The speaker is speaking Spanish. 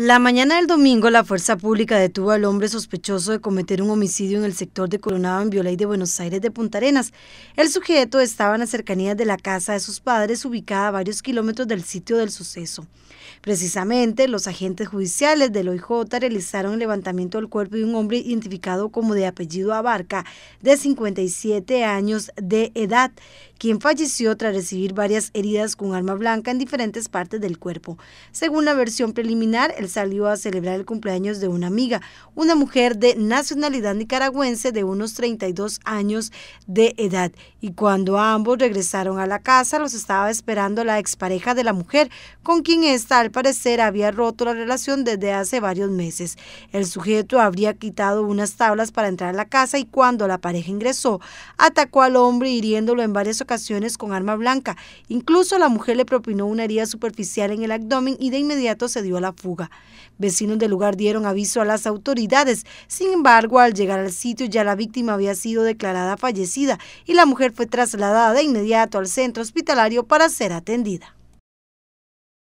La mañana del domingo, la Fuerza Pública detuvo al hombre sospechoso de cometer un homicidio en el sector de Coronado en Violay de Buenos Aires de Punta Arenas. El sujeto estaba en las cercanías de la casa de sus padres, ubicada a varios kilómetros del sitio del suceso. Precisamente, los agentes judiciales del OIJ realizaron el levantamiento del cuerpo de un hombre identificado como de apellido Abarca, de 57 años de edad, quien falleció tras recibir varias heridas con arma blanca en diferentes partes del cuerpo. Según la versión preliminar, él salió a celebrar el cumpleaños de una amiga, una mujer de nacionalidad nicaragüense de unos 32 años de edad, y cuando ambos regresaron a la casa los estaba esperando la expareja de la mujer, con quien ésta al parecer había roto la relación desde hace varios meses. El sujeto habría quitado unas tablas para entrar a la casa y cuando la pareja ingresó, atacó al hombre hiriéndolo en varias ocasiones con arma blanca. Incluso la mujer le propinó una herida superficial en el abdomen y de inmediato se dio a la fuga. Vecinos del lugar dieron aviso a las autoridades. Sin embargo, al llegar al sitio ya la víctima había sido declarada fallecida y la mujer fue trasladada de inmediato al centro hospitalario para ser atendida.